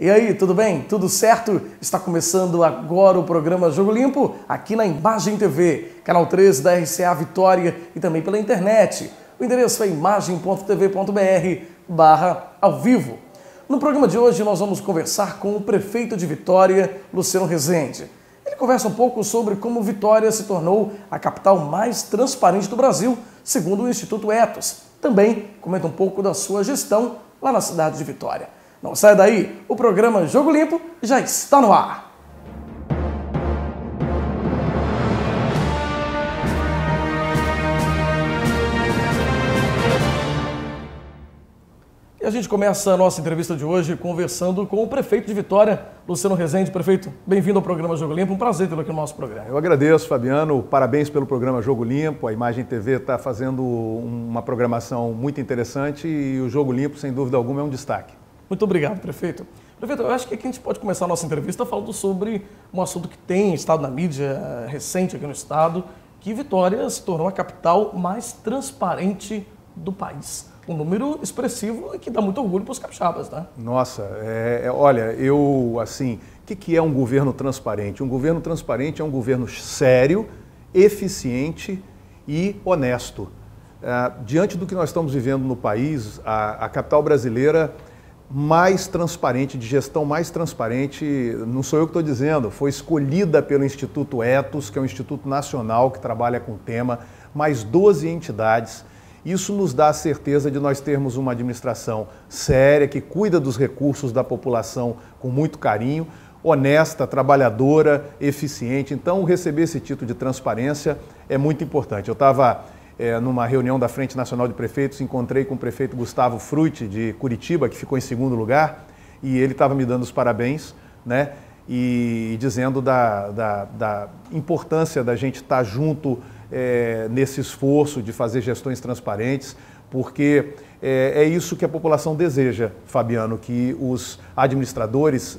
E aí, tudo bem? Tudo certo? Está começando agora o programa Jogo Limpo aqui na Imagem TV, canal 13 da RCA Vitória e também pela internet. O endereço é imagem.tv.br barra ao vivo. No programa de hoje nós vamos conversar com o prefeito de Vitória, Luciano Rezende. Ele conversa um pouco sobre como Vitória se tornou a capital mais transparente do Brasil, segundo o Instituto Etos. Também comenta um pouco da sua gestão lá na cidade de Vitória. Não sai daí, o programa Jogo Limpo já está no ar. E a gente começa a nossa entrevista de hoje conversando com o prefeito de Vitória, Luciano Rezende. Prefeito, bem-vindo ao programa Jogo Limpo. Um prazer tê-lo aqui no nosso programa. Eu agradeço, Fabiano. Parabéns pelo programa Jogo Limpo. A Imagem TV está fazendo uma programação muito interessante e o Jogo Limpo, sem dúvida alguma, é um destaque. Muito obrigado, prefeito. Prefeito, eu acho que aqui a gente pode começar a nossa entrevista falando sobre um assunto que tem estado na mídia eh, recente aqui no estado, que Vitória se tornou a capital mais transparente do país. Um número expressivo e que dá muito orgulho para os capixabas, né? Nossa, é, é olha, eu, assim, o que, que é um governo transparente? Um governo transparente é um governo sério, eficiente e honesto. Ah, diante do que nós estamos vivendo no país, a, a capital brasileira mais transparente, de gestão mais transparente, não sou eu que estou dizendo, foi escolhida pelo Instituto Etos, que é um instituto nacional que trabalha com o tema, mais 12 entidades. Isso nos dá a certeza de nós termos uma administração séria, que cuida dos recursos da população com muito carinho, honesta, trabalhadora, eficiente. Então, receber esse título de transparência é muito importante. Eu estava é, numa reunião da Frente Nacional de Prefeitos, encontrei com o prefeito Gustavo Frutti, de Curitiba, que ficou em segundo lugar, e ele estava me dando os parabéns, né? E, e dizendo da, da, da, importância da gente estar tá junto é, nesse esforço de fazer gestões transparentes, porque é, é isso que a população deseja, Fabiano, que os administradores,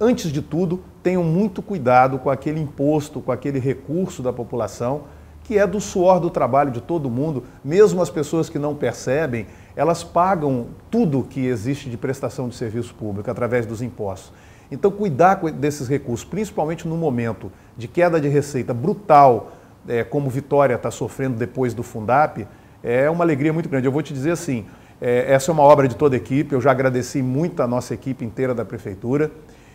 antes de tudo, tenham muito cuidado com aquele imposto, com aquele recurso da população que é do suor do trabalho de todo mundo, mesmo as pessoas que não percebem, elas pagam tudo que existe de prestação de serviço público através dos impostos. Então, cuidar desses recursos, principalmente no momento de queda de receita brutal, é, como Vitória está sofrendo depois do Fundap, é uma alegria muito grande. Eu vou te dizer assim: é, essa é uma obra de toda a equipe, eu já agradeci muito a nossa equipe inteira da Prefeitura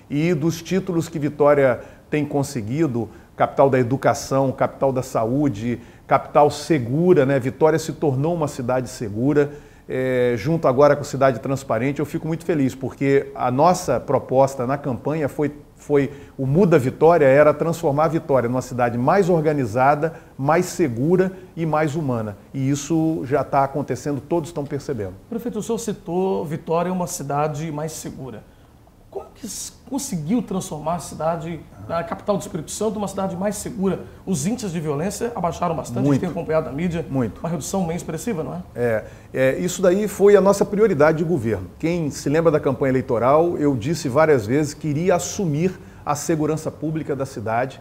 e dos títulos que Vitória tem conseguido capital da educação, capital da saúde, capital segura, né? Vitória se tornou uma cidade segura. É, junto agora com Cidade Transparente, eu fico muito feliz, porque a nossa proposta na campanha foi, foi o Muda Vitória era transformar a Vitória numa cidade mais organizada, mais segura e mais humana. E isso já está acontecendo, todos estão percebendo. Prefeito, o senhor citou Vitória é uma cidade mais segura. Como que conseguiu transformar a cidade, a capital do Espírito Santo, uma cidade mais segura? Os índices de violência abaixaram bastante, Muito. tem acompanhado a mídia. Muito. Uma redução bem expressiva, não é? é? É, isso daí foi a nossa prioridade de governo. Quem se lembra da campanha eleitoral, eu disse várias vezes que iria assumir a segurança pública da cidade.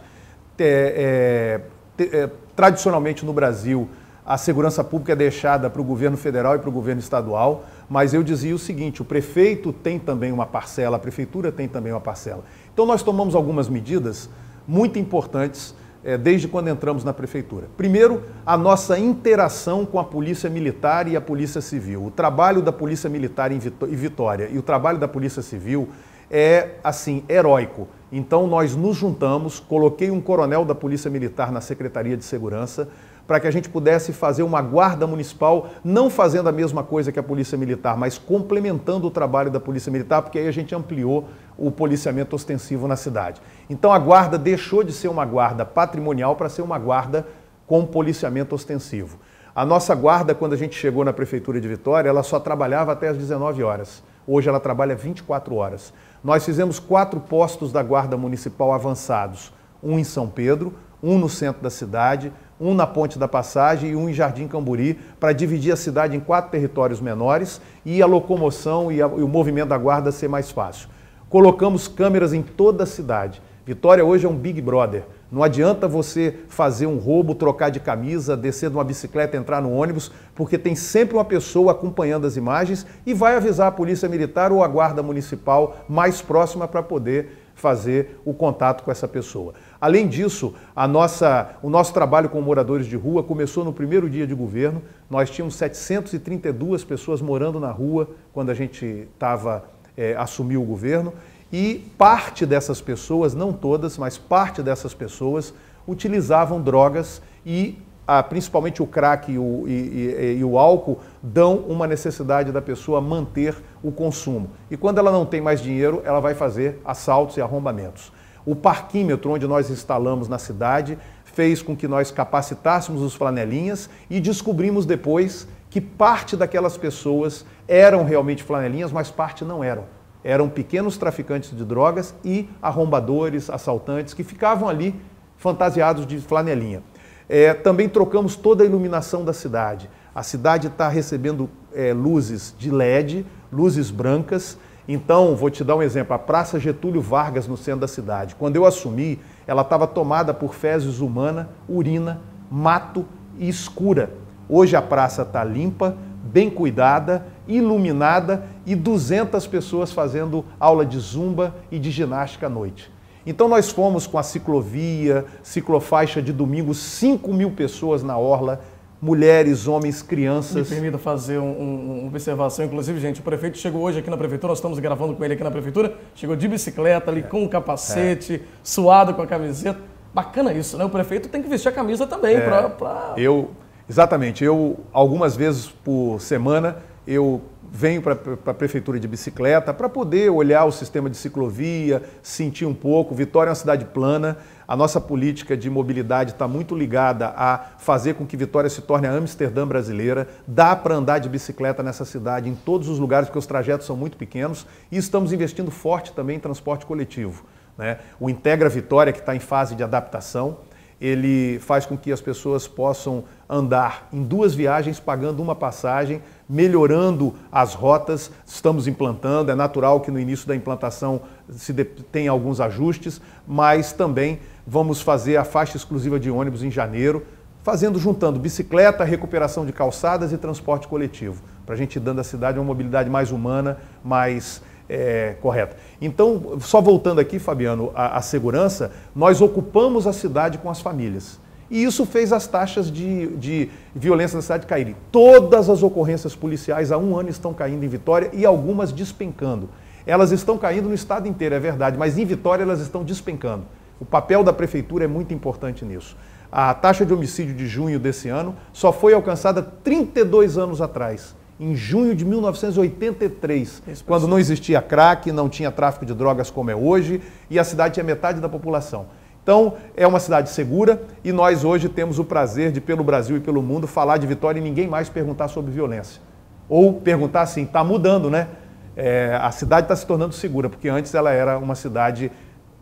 É, é, tradicionalmente no Brasil, a segurança pública é deixada para o governo federal e para o governo estadual. Mas eu dizia o seguinte: o prefeito tem também uma parcela, a prefeitura tem também uma parcela. Então nós tomamos algumas medidas muito importantes é, desde quando entramos na prefeitura. Primeiro, a nossa interação com a Polícia Militar e a Polícia Civil. O trabalho da Polícia Militar em Vitória e o trabalho da Polícia Civil é, assim, heróico. Então nós nos juntamos, coloquei um coronel da Polícia Militar na Secretaria de Segurança para que a gente pudesse fazer uma guarda municipal, não fazendo a mesma coisa que a Polícia Militar, mas complementando o trabalho da Polícia Militar, porque aí a gente ampliou o policiamento ostensivo na cidade. Então a guarda deixou de ser uma guarda patrimonial para ser uma guarda com policiamento ostensivo. A nossa guarda, quando a gente chegou na Prefeitura de Vitória, ela só trabalhava até as 19 horas. Hoje ela trabalha 24 horas. Nós fizemos quatro postos da Guarda Municipal avançados: um em São Pedro, um no centro da cidade, um na Ponte da Passagem e um em Jardim Camburi, para dividir a cidade em quatro territórios menores e a locomoção e, a, e o movimento da guarda ser mais fácil. Colocamos câmeras em toda a cidade. Vitória hoje é um Big Brother. Não adianta você fazer um roubo, trocar de camisa, descer de uma bicicleta, entrar no ônibus, porque tem sempre uma pessoa acompanhando as imagens e vai avisar a polícia militar ou a guarda municipal mais próxima para poder fazer o contato com essa pessoa. Além disso, a nossa, o nosso trabalho com moradores de rua começou no primeiro dia de governo. Nós tínhamos 732 pessoas morando na rua quando a gente estava é, assumiu o governo e parte dessas pessoas, não todas, mas parte dessas pessoas utilizavam drogas e ah, principalmente o crack e o, e, e, e o, álcool, dão uma necessidade da pessoa manter o consumo. E quando ela não tem mais dinheiro, ela vai fazer assaltos e arrombamentos. O parquímetro, onde nós instalamos na cidade, fez com que nós capacitássemos os flanelinhas e descobrimos depois que parte daquelas pessoas eram realmente flanelinhas, mas parte não eram. Eram pequenos traficantes de drogas e arrombadores, assaltantes que ficavam ali fantasiados de flanelinha. É, também trocamos toda a iluminação da cidade. A cidade está recebendo é, luzes de LED, luzes brancas, então, vou te dar um exemplo. A Praça Getúlio Vargas, no centro da cidade, quando eu assumi, ela estava tomada por fezes humana, urina, mato e escura. Hoje a praça está limpa, bem cuidada, iluminada e 200 pessoas fazendo aula de zumba e de ginástica à noite. Então nós fomos com a ciclovia, ciclofaixa de domingo, 5 mil pessoas na orla mulheres, homens, crianças. Me permita fazer um, um, uma observação, inclusive, gente, o prefeito chegou hoje aqui na prefeitura, nós estamos gravando com ele aqui na prefeitura, chegou de bicicleta ali, é. com o um capacete, é. suado com a camiseta. Bacana isso, né? O prefeito tem que vestir a camisa também é. para... Pra... Eu, exatamente, eu algumas vezes por semana eu venho para a prefeitura de bicicleta para poder olhar o sistema de ciclovia, sentir um pouco. Vitória é uma cidade plana, a nossa política de mobilidade está muito ligada a fazer com que Vitória se torne a Amsterdã brasileira. Dá para andar de bicicleta nessa cidade, em todos os lugares, porque os trajetos são muito pequenos. E estamos investindo forte também em transporte coletivo. Né? O Integra Vitória, que está em fase de adaptação, ele faz com que as pessoas possam andar em duas viagens, pagando uma passagem, melhorando as rotas. Estamos implantando, é natural que no início da implantação se tem alguns ajustes, mas também Vamos fazer a faixa exclusiva de ônibus em janeiro, fazendo, juntando bicicleta, recuperação de calçadas e transporte coletivo, para a gente dando à cidade uma mobilidade mais humana, mais é, correta. Então, só voltando aqui, Fabiano, à, segurança, nós ocupamos a cidade com as famílias. E isso fez as taxas de, de violência na cidade caírem. Todas as ocorrências policiais há um ano estão caindo em Vitória e algumas despencando. Elas estão caindo no estado inteiro, é verdade, mas em Vitória elas estão despencando. O papel da prefeitura é muito importante nisso. A taxa de homicídio de junho desse ano só foi alcançada 32 anos atrás, em junho de 1983, Isso, quando é. não existia crack, não tinha tráfico de drogas como é hoje e a cidade tinha metade da população. Então, é uma cidade segura e nós hoje temos o prazer de, pelo Brasil e pelo mundo, falar de Vitória e ninguém mais perguntar sobre violência. Ou perguntar assim, está mudando, né? É, a cidade está se tornando segura, porque antes ela era uma cidade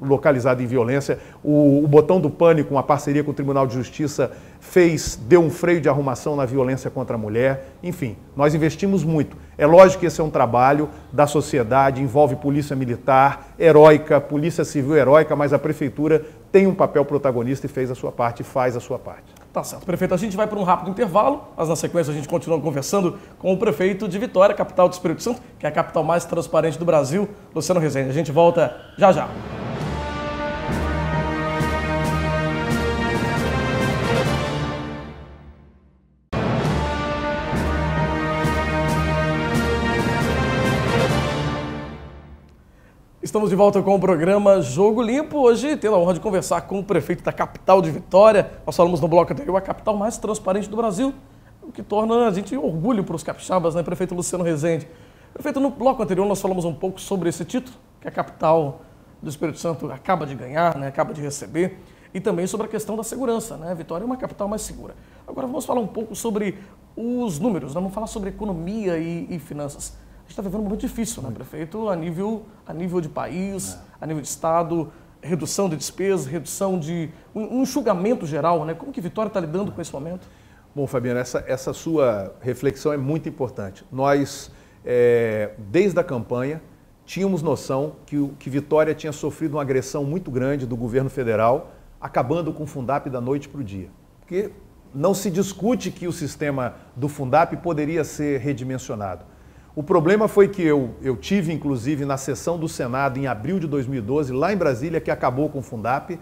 localizado em violência. O, o, Botão do Pânico, uma parceria com o Tribunal de Justiça, fez, deu um freio de arrumação na violência contra a mulher. Enfim, nós investimos muito. É lógico que esse é um trabalho da sociedade, envolve polícia militar heróica, polícia civil heróica, mas a prefeitura tem um papel protagonista e fez a sua parte, faz a sua parte. Tá certo, prefeito. A gente vai para um rápido intervalo, mas na sequência a gente continua conversando com o prefeito de Vitória, capital do Espírito Santo, que é a capital mais transparente do Brasil, Luciano Rezende. A gente volta já já. Estamos de volta com o programa Jogo Limpo. Hoje, tendo a honra de conversar com o prefeito da capital de Vitória. Nós falamos no bloco anterior, a capital mais transparente do Brasil, o que torna a gente orgulho para os capixabas, né, prefeito Luciano Rezende. Prefeito, no bloco anterior nós falamos um pouco sobre esse título que a capital do Espírito Santo acaba de ganhar, né, acaba de receber, e também sobre a questão da segurança. Né? Vitória é uma capital mais segura. Agora vamos falar um pouco sobre os números, né? vamos falar sobre economia e, e finanças está vivendo um momento difícil, né, prefeito? A nível, a nível de país, é. a nível de Estado, redução de despesas, redução de. um enxugamento geral, né? Como que Vitória está lidando com esse momento? Bom, Fabiano, essa, essa sua reflexão é muito importante. Nós, é, desde a campanha, tínhamos noção que, que Vitória tinha sofrido uma agressão muito grande do governo federal, acabando com o Fundap da noite para o dia. Porque não se discute que o sistema do Fundap poderia ser redimensionado. O problema foi que eu, eu tive, inclusive, na sessão do Senado em abril de 2012, lá em Brasília, que acabou com o Fundap.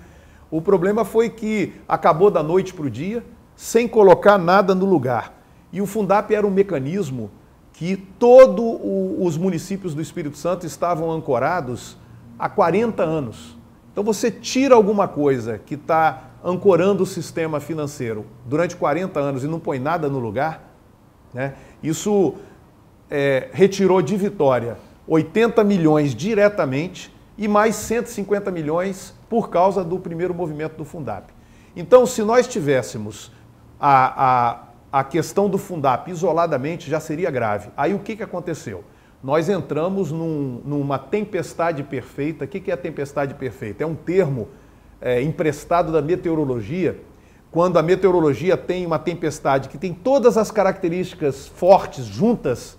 O problema foi que acabou da noite para o dia, sem colocar nada no lugar. E o Fundap era um mecanismo que todos os municípios do Espírito Santo estavam ancorados há 40 anos. Então você tira alguma coisa que está ancorando o sistema financeiro durante 40 anos e não põe nada no lugar, né? isso é, retirou de Vitória 80 milhões diretamente e mais 150 milhões por causa do primeiro movimento do Fundap. Então, se nós tivéssemos a, a, a questão do Fundap isoladamente, já seria grave. Aí o que, que aconteceu? Nós entramos num, numa tempestade perfeita. O que, que é a tempestade perfeita? É um termo é, emprestado da meteorologia quando a meteorologia tem uma tempestade que tem todas as características fortes juntas,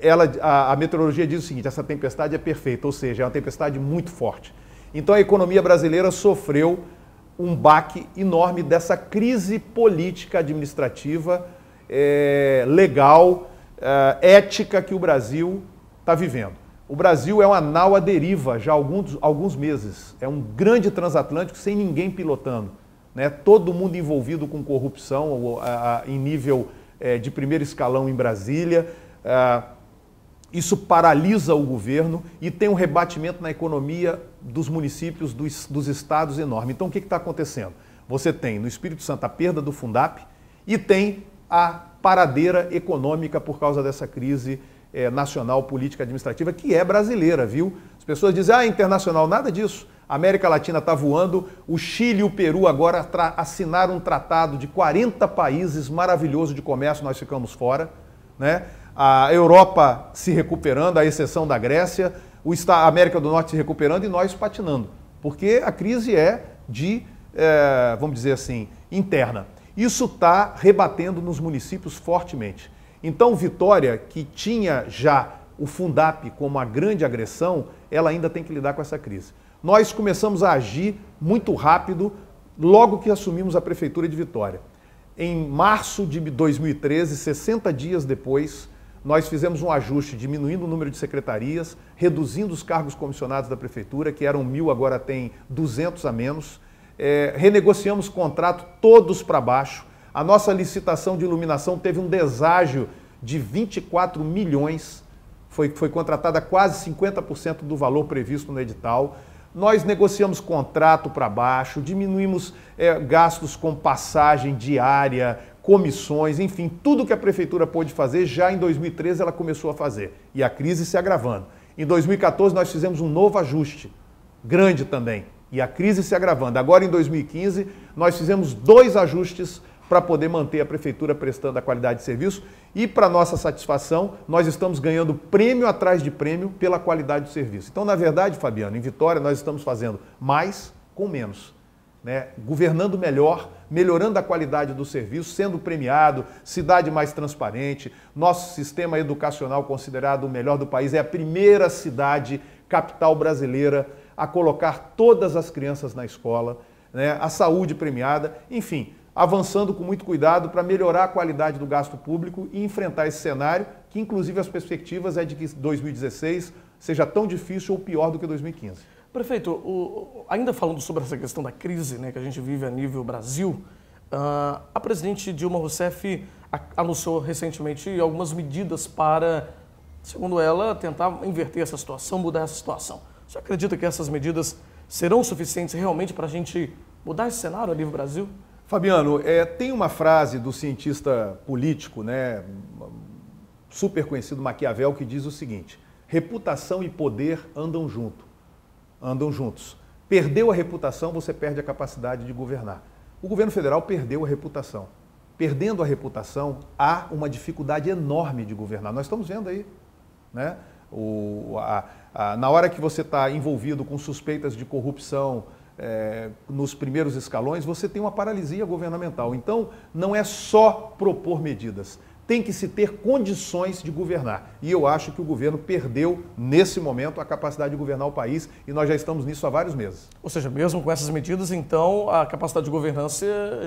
ela, a, a meteorologia diz o seguinte: essa tempestade é perfeita, ou seja, é uma tempestade muito forte. Então a economia brasileira sofreu um baque enorme dessa crise política, administrativa, é, legal, é, ética que o Brasil está vivendo. O Brasil é uma nau à deriva já há alguns, alguns meses. É um grande transatlântico sem ninguém pilotando. Né? Todo mundo envolvido com corrupção ou, a, a, em nível é, de primeiro escalão em Brasília. A, ah, isso paralisa o governo e tem um rebatimento na economia dos municípios, dos, dos estados enorme. Então, o que está acontecendo? Você tem no Espírito Santo a perda do Fundap e tem a paradeira econômica por causa dessa crise é, nacional política administrativa, que é brasileira, viu? As pessoas dizem, ah, internacional, nada disso. A América Latina está voando, o Chile e o Peru agora assinaram um tratado de 40 países maravilhoso de comércio, nós ficamos fora. Né? a Europa se recuperando, à exceção da Grécia, a América do Norte se recuperando e nós patinando, porque a crise é de, é, vamos dizer assim, interna. Isso está rebatendo nos municípios fortemente. Então, Vitória, que tinha já o Fundap como a grande agressão, ela ainda tem que lidar com essa crise. Nós começamos a agir muito rápido logo que assumimos a Prefeitura de Vitória. Em março de 2013, 60 dias depois, nós fizemos um ajuste diminuindo o número de secretarias, reduzindo os cargos comissionados da prefeitura, que eram mil, agora tem 200 a menos. É, renegociamos contrato todos para baixo. A nossa licitação de iluminação teve um deságio de 24 milhões, foi, foi contratada quase 50% do valor previsto no edital. Nós negociamos contrato para baixo, diminuímos é, gastos com passagem diária, comissões, enfim, tudo que a prefeitura pôde fazer, já em 2013 ela começou a fazer. E a crise se agravando. Em 2014 nós fizemos um novo ajuste, grande também, e a crise se agravando. Agora em 2015 nós fizemos dois ajustes para poder manter a prefeitura prestando a qualidade de serviço e para nossa satisfação, nós estamos ganhando prêmio atrás de prêmio pela qualidade do serviço. Então, na verdade, Fabiano, em Vitória nós estamos fazendo mais com menos né, governando melhor, melhorando a qualidade do serviço, sendo premiado, cidade mais transparente, nosso sistema educacional considerado o melhor do país, é a primeira cidade capital brasileira a colocar todas as crianças na escola, né, a saúde premiada, enfim, avançando com muito cuidado para melhorar a qualidade do gasto público e enfrentar esse cenário, que inclusive as perspectivas é de que 2016 seja tão difícil ou pior do que 2015. Prefeito, o, ainda falando sobre essa questão da crise né, que a gente vive a nível Brasil, uh, a presidente Dilma Rousseff anunciou recentemente algumas medidas para, segundo ela, tentar inverter essa situação, mudar essa situação. Você acredita que essas medidas serão suficientes realmente para a gente mudar esse cenário a nível Brasil? Fabiano, é, tem uma frase do cientista político, né, super conhecido Maquiavel, que diz o seguinte: reputação e poder andam junto andam juntos. Perdeu a reputação, você perde a capacidade de governar. O governo federal perdeu a reputação. Perdendo a reputação, há uma dificuldade enorme de governar. Nós estamos vendo aí. Né? O, a, a, na hora que você está envolvido com suspeitas de corrupção é, nos primeiros escalões, você tem uma paralisia governamental. Então, não é só propor medidas, tem que se ter condições de governar. E eu acho que o governo perdeu, nesse momento, a capacidade de governar o país e nós já estamos nisso há vários meses. Ou seja, mesmo com essas medidas, então a capacidade de governança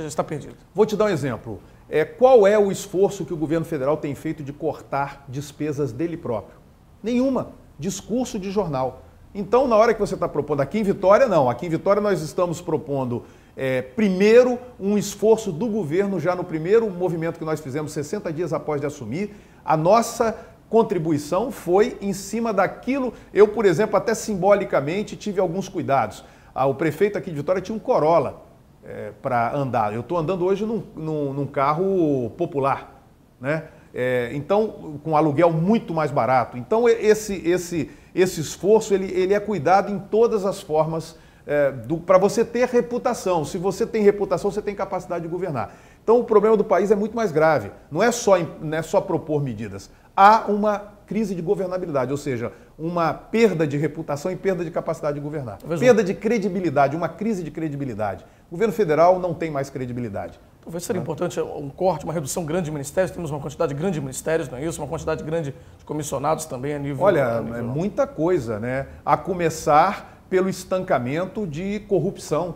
está perdida. Vou te dar um exemplo. É, qual é o esforço que o governo federal tem feito de cortar despesas dele próprio? Nenhuma. Discurso de jornal. Então, na hora que você está propondo aqui em Vitória, não. Aqui em Vitória nós estamos propondo, é, primeiro, um esforço do governo, já no primeiro movimento que nós fizemos, 60 dias após de assumir, a nossa contribuição foi em cima daquilo. Eu, por exemplo, até simbolicamente tive alguns cuidados. Ah, o prefeito aqui de Vitória tinha um Corolla é, para andar. Eu estou andando hoje num, num, num carro popular, né? É, então, com aluguel muito mais barato. Então, esse, esse, esse esforço ele, ele é cuidado em todas as formas é, para você ter reputação. Se você tem reputação, você tem capacidade de governar. Então, o problema do país é muito mais grave. Não é só, não é só propor medidas. Há uma crise de governabilidade, ou seja, uma perda de reputação e perda de capacidade de governar. É. Perda de credibilidade, uma crise de credibilidade. O governo federal não tem mais credibilidade. Talvez seria importante um corte, uma redução grande de ministérios. Temos uma quantidade grande de ministérios, não é isso? Uma quantidade grande de comissionados também a nível. Olha, a nível... é muita coisa, né? A começar pelo estancamento de corrupção,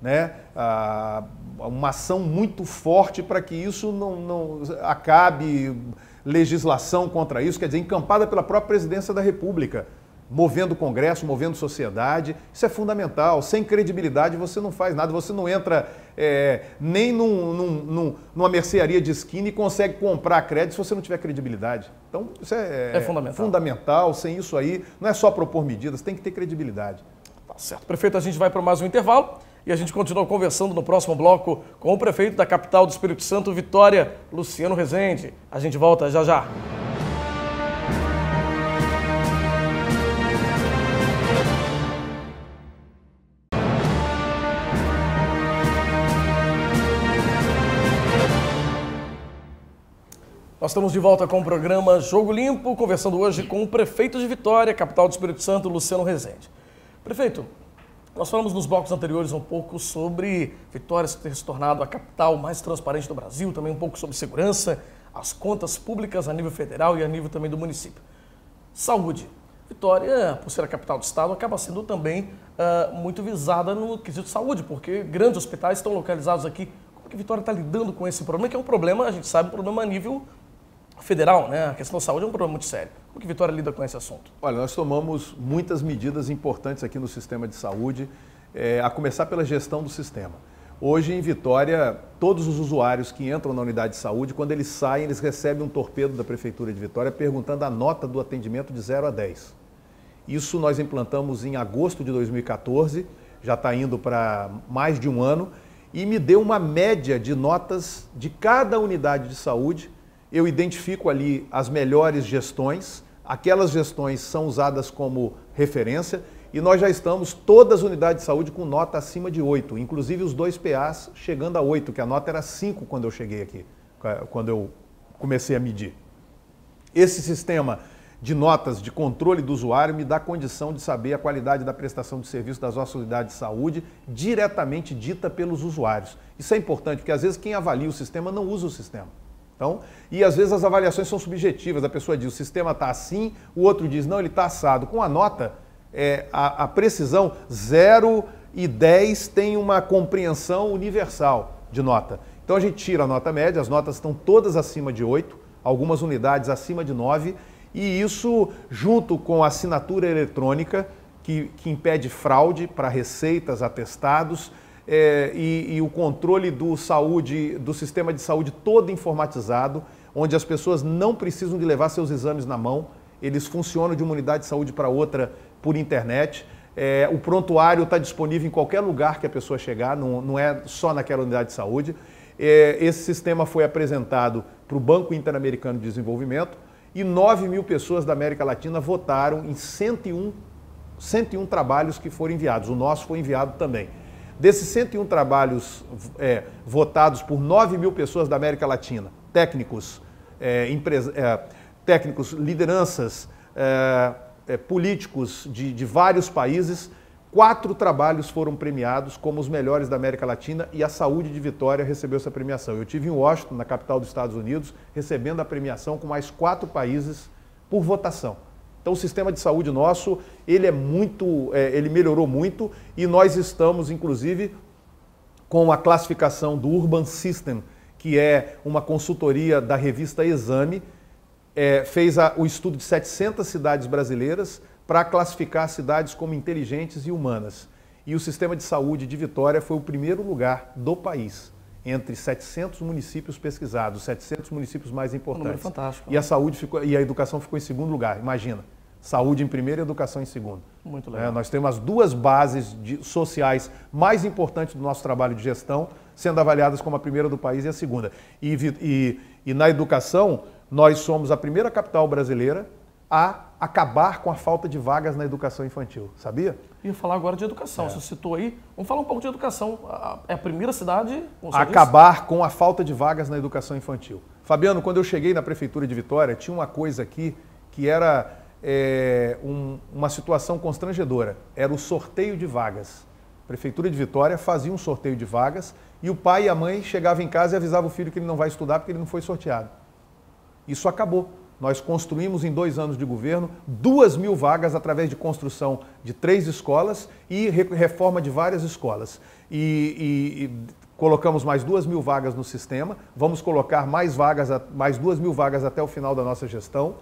né? Ah, uma ação muito forte para que isso não, não acabe legislação contra isso, quer dizer, encampada pela própria presidência da República movendo o Congresso, movendo sociedade. Isso é fundamental. Sem credibilidade você não faz nada, você não entra é, nem num, num, num, numa mercearia de esquina e consegue comprar crédito se você não tiver credibilidade. Então, isso é, é fundamental. fundamental. Sem isso aí, não é só propor medidas, tem que ter credibilidade. Tá certo. Prefeito, a gente vai para mais um intervalo e a gente continua conversando no próximo bloco com o prefeito da capital do Espírito Santo, Vitória, Luciano Rezende. A gente volta já já. Nós estamos de volta com o programa Jogo Limpo, conversando hoje com o prefeito de Vitória, capital do Espírito Santo, Luciano Rezende. Prefeito, nós falamos nos blocos anteriores um pouco sobre Vitória ter se tornado a capital mais transparente do Brasil, também um pouco sobre segurança, as contas públicas a nível federal e a nível também do município. Saúde. Vitória, por ser a capital do estado, acaba sendo também uh, muito visada no quesito saúde, porque grandes hospitais estão localizados aqui. Como que Vitória está lidando com esse problema, que é um problema, a gente sabe, um problema a nível federal, né? A questão da saúde é um problema muito sério. Como que Vitória lida com esse assunto? Olha, nós tomamos muitas medidas importantes aqui no sistema de saúde, é, a começar pela gestão do sistema. Hoje, em Vitória, todos os usuários que entram na unidade de saúde, quando eles saem, eles recebem um torpedo da Prefeitura de Vitória perguntando a nota do atendimento de 0 a 10. Isso nós implantamos em agosto de 2014, já está indo para mais de um ano, e me deu uma média de notas de cada unidade de saúde eu identifico ali as melhores gestões, aquelas gestões são usadas como referência e nós já estamos, todas as unidades de saúde, com nota acima de 8, inclusive os dois PAs chegando a 8, que a nota era 5 quando eu cheguei aqui, quando eu comecei a medir. Esse sistema de notas de controle do usuário me dá condição de saber a qualidade da prestação de serviço das nossas unidades de saúde diretamente dita pelos usuários. Isso é importante, porque às vezes quem avalia o sistema não usa o sistema. Então, e às vezes as avaliações são subjetivas. A pessoa diz o sistema está assim, o outro diz não, ele está assado. Com a nota, é, a, a precisão 0 e 10 tem uma compreensão universal de nota. Então a gente tira a nota média, as notas estão todas acima de 8, algumas unidades acima de 9, e isso junto com a assinatura eletrônica, que, que impede fraude para receitas, atestados, é, e, e, o controle do saúde, do sistema de saúde todo informatizado, onde as pessoas não precisam de levar seus exames na mão, eles funcionam de uma unidade de saúde para outra por internet. É, o prontuário está disponível em qualquer lugar que a pessoa chegar, não, não é só naquela unidade de saúde. É, esse sistema foi apresentado para o Banco Interamericano de Desenvolvimento e 9 mil pessoas da América Latina votaram em 101, 101 trabalhos que foram enviados. O nosso foi enviado também. Desses 101 trabalhos é, votados por 9 mil pessoas da América Latina, técnicos, é, é, técnicos lideranças, é, é, políticos de, de vários países, quatro trabalhos foram premiados como os melhores da América Latina e a Saúde de Vitória recebeu essa premiação. Eu tive em Washington, na capital dos Estados Unidos, recebendo a premiação com mais quatro países por votação. Então o sistema de saúde nosso, ele é muito, é, ele melhorou muito e nós estamos, inclusive, com a classificação do Urban System, que é uma consultoria da revista Exame, é, fez a, o estudo de 700 cidades brasileiras para classificar cidades como inteligentes e humanas. E o sistema de saúde de Vitória foi o primeiro lugar do país entre 700 municípios pesquisados, 700 municípios mais importantes. Um fantástico. E a né? saúde ficou, e a educação ficou em segundo lugar. Imagina, saúde em primeiro e educação em segundo. Muito né, legal. É, nós temos as duas bases de, sociais mais importantes do nosso trabalho de gestão sendo avaliadas como a primeira do país e a segunda. E, e, e na educação nós somos a primeira capital brasileira a acabar com a falta de vagas na educação infantil, sabia? ia falar agora de educação. É. Você citou aí. Vamos falar um pouco de educação. É a primeira cidade. Acabar disse? com a falta de vagas na educação infantil. Fabiano, quando eu cheguei na prefeitura de Vitória, tinha uma coisa aqui que era é, um, uma situação constrangedora. Era o sorteio de vagas. A prefeitura de Vitória fazia um sorteio de vagas e o pai e a mãe chegavam em casa e avisavam o filho que ele não vai estudar porque ele não foi sorteado. Isso acabou. Nós construímos em dois anos de governo duas mil vagas através de construção de três escolas e reforma de várias escolas. E, e, e colocamos mais duas mil vagas no sistema, vamos colocar mais vagas, mais duas mil vagas até o final da nossa gestão,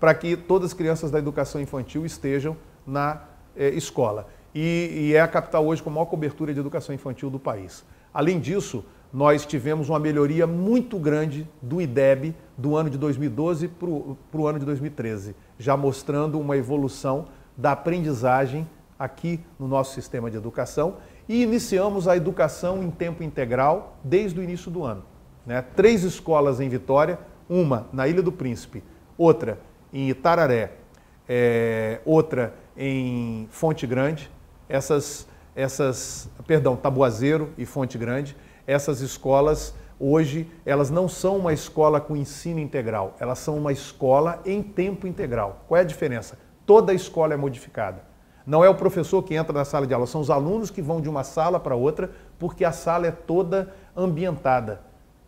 para que todas as crianças da educação infantil estejam na eh, escola. E, e é a capital hoje com a maior cobertura de educação infantil do país. Além disso, nós tivemos uma melhoria muito grande do IDEB do ano de 2012 para o ano de 2013, já mostrando uma evolução da aprendizagem aqui no nosso sistema de educação e iniciamos a educação em tempo integral desde o início do ano. Né? Três escolas em Vitória, uma na Ilha do Príncipe, outra em Itararé, é, outra em Fonte Grande, essas, essas, perdão, Tabuazeiro e Fonte Grande, essas escolas hoje elas não são uma escola com ensino integral, elas são uma escola em tempo integral. Qual é a diferença? Toda a escola é modificada. Não é o professor que entra na sala de aula, são os alunos que vão de uma sala para outra, porque a sala é toda ambientada.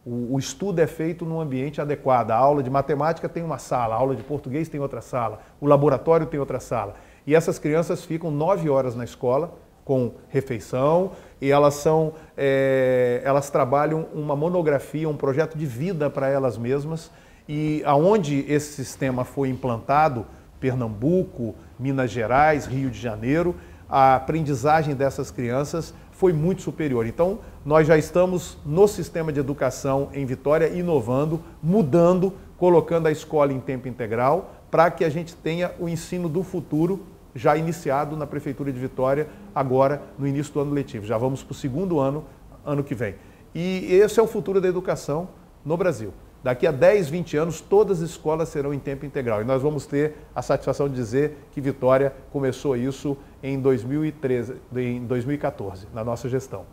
O, o, estudo é feito num ambiente adequado. A aula de matemática tem uma sala, a aula de português tem outra sala, o laboratório tem outra sala. E essas crianças ficam nove horas na escola, com refeição e elas são é, elas trabalham uma monografia, um projeto de vida para elas mesmas e aonde esse sistema foi implantado, Pernambuco, Minas Gerais, Rio de Janeiro, a aprendizagem dessas crianças foi muito superior. Então, nós já estamos no sistema de educação em Vitória inovando, mudando, colocando a escola em tempo integral para que a gente tenha o ensino do futuro já iniciado na Prefeitura de Vitória, agora no início do ano letivo. Já vamos para o segundo ano, ano que vem. E esse é o futuro da educação no Brasil. Daqui a 10, 20 anos, todas as escolas serão em tempo integral. E nós vamos ter a satisfação de dizer que Vitória começou isso em, 2013, em 2014, na nossa gestão.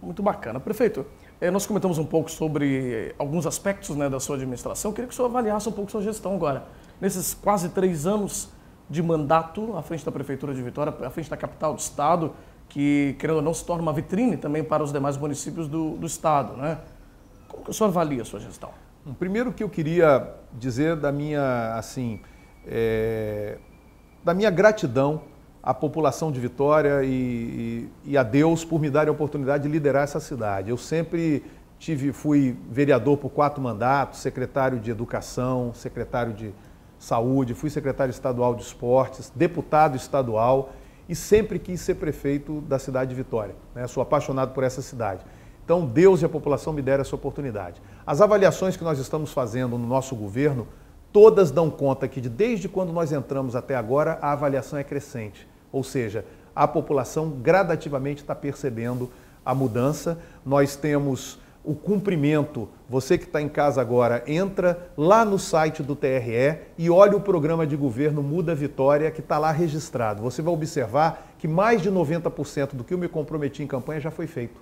Muito bacana. Prefeito, eh, nós comentamos um pouco sobre alguns aspectos né, da sua administração. Eu queria que o senhor avaliasse um pouco sua gestão agora. Nesses quase três anos, de mandato à frente da Prefeitura de Vitória, à frente da capital do Estado, que, querendo ou não, se torna uma vitrine também para os demais municípios do, do Estado. Né? Como que o senhor avalia a sua gestão? Primeiro que eu queria dizer da minha, assim, é, da minha gratidão à população de Vitória e, e, e a Deus por me dar a oportunidade de liderar essa cidade. Eu sempre tive, fui vereador por quatro mandatos, secretário de Educação, secretário de saúde, fui secretário estadual de esportes, deputado estadual e sempre quis ser prefeito da cidade de Vitória. Né? Sou apaixonado por essa cidade. Então, Deus e a população me deram essa oportunidade. As avaliações que nós estamos fazendo no nosso governo, todas dão conta que desde quando nós entramos até agora, a avaliação é crescente. Ou seja, a população gradativamente está percebendo a mudança. Nós temos o cumprimento. Você que está em casa agora, entra lá no site do TRE e olha o programa de governo Muda Vitória que está lá registrado. Você vai observar que mais de 90% do que eu me comprometi em campanha já foi feito.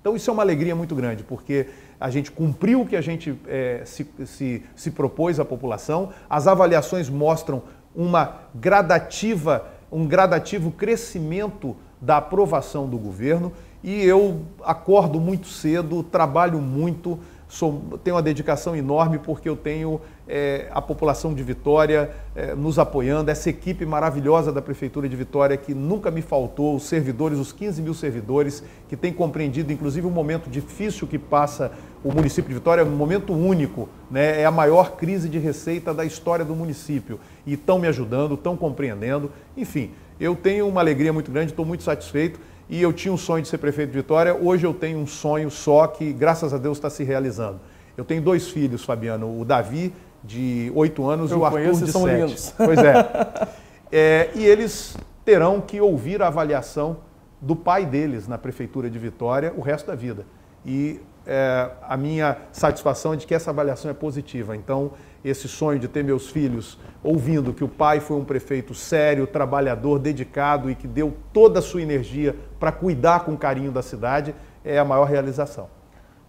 Então isso é uma alegria muito grande, porque a gente cumpriu o que a gente é, se, se, se propôs à população. As avaliações mostram uma gradativa, um gradativo crescimento da aprovação do governo e eu acordo muito cedo, trabalho muito, sou, tenho uma dedicação enorme porque eu tenho é, a população de Vitória é, nos apoiando, essa equipe maravilhosa da Prefeitura de Vitória que nunca me faltou, os servidores, os 15 mil servidores, que têm compreendido inclusive o um momento difícil que passa o município de Vitória, um momento único, né? é a maior crise de receita da história do município. E estão me ajudando, estão compreendendo, enfim, eu tenho uma alegria muito grande, estou muito satisfeito e eu tinha um sonho de ser prefeito de Vitória, hoje eu tenho um sonho só que, graças a Deus, está se realizando. Eu tenho dois filhos, Fabiano, o Davi, de 8 anos, eu e o Arthur, conheço, de 7. Pois é. é. E eles terão que ouvir a avaliação do pai deles na prefeitura de Vitória o resto da vida. E é, a minha satisfação é de que essa avaliação é positiva. Então, esse sonho de ter meus filhos ouvindo que o pai foi um prefeito sério, trabalhador, dedicado e que deu toda a sua energia para cuidar com carinho da cidade é a maior realização.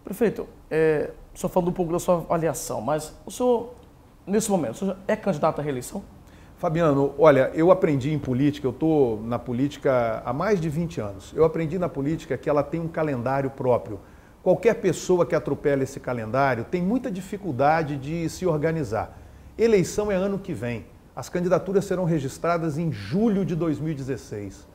Prefeito, é, o senhor falou um pouco da sua avaliação, mas o senhor, nesse momento, o senhor é candidato à reeleição? Fabiano, olha, eu aprendi em política, eu estou na política há mais de 20 anos. Eu aprendi na política que ela tem um calendário próprio. Qualquer pessoa que atropela esse calendário tem muita dificuldade de se organizar. Eleição é ano que vem. As candidaturas serão registradas em julho de 2016.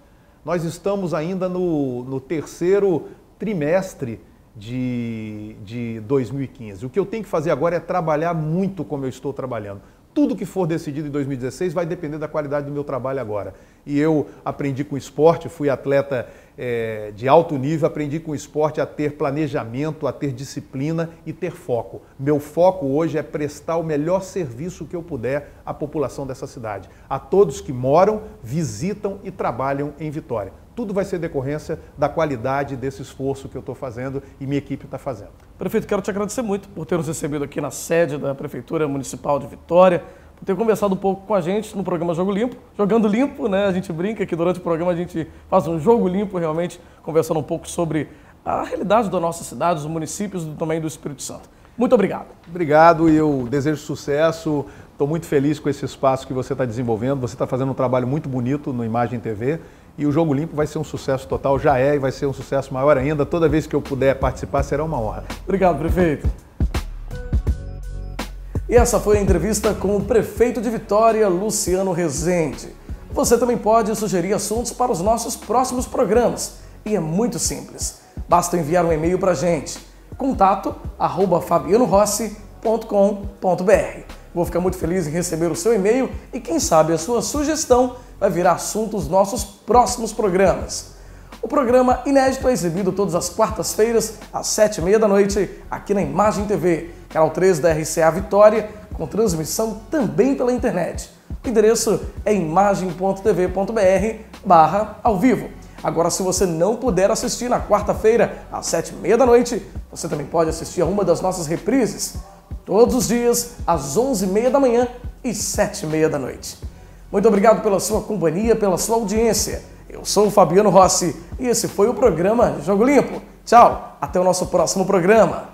Nós estamos ainda no, no terceiro trimestre de, de 2015. O que eu tenho que fazer agora é trabalhar muito como eu estou trabalhando. Tudo que for decidido em 2016 vai depender da qualidade do meu trabalho agora. E eu aprendi com esporte, fui atleta é, de alto nível, aprendi com o esporte a ter planejamento, a ter disciplina e ter foco. Meu foco hoje é prestar o melhor serviço que eu puder à população dessa cidade, a todos que moram, visitam e trabalham em Vitória. Tudo vai ser decorrência da qualidade desse esforço que eu estou fazendo e minha equipe está fazendo. Prefeito, quero te agradecer muito por ter nos recebido aqui na sede da Prefeitura Municipal de Vitória ter conversado um pouco com a gente no programa Jogo Limpo, jogando limpo, né? A gente brinca que durante o programa a gente faz um jogo limpo, realmente conversando um pouco sobre a realidade da nossa cidade, dos municípios e também do Espírito Santo. Muito obrigado. Obrigado e eu desejo sucesso. Estou muito feliz com esse espaço que você está desenvolvendo. Você está fazendo um trabalho muito bonito no Imagem TV e o Jogo Limpo vai ser um sucesso total, já é e vai ser um sucesso maior ainda. Toda vez que eu puder participar, será uma honra. Obrigado, prefeito. E essa foi a entrevista com o prefeito de Vitória, Luciano Rezende. Você também pode sugerir assuntos para os nossos próximos programas. E é muito simples. Basta enviar um e-mail para a gente. Contato arroba fabianorossi.com.br Vou ficar muito feliz em receber o seu e-mail e quem sabe a sua sugestão vai virar assunto dos nossos próximos programas. O programa inédito é exibido todas as quartas-feiras, às sete e meia da noite, aqui na Imagem TV Canal 3 da RCA Vitória, com transmissão também pela internet. O endereço é imagem.tv.br barra ao vivo. Agora, se você não puder assistir na quarta-feira, às sete e meia da noite, você também pode assistir a uma das nossas reprises, todos os dias, às onze e meia da manhã e sete e meia da noite. Muito obrigado pela sua companhia, pela sua audiência. Eu sou o Fabiano Rossi e esse foi o programa Jogo Limpo. Tchau, até o nosso próximo programa.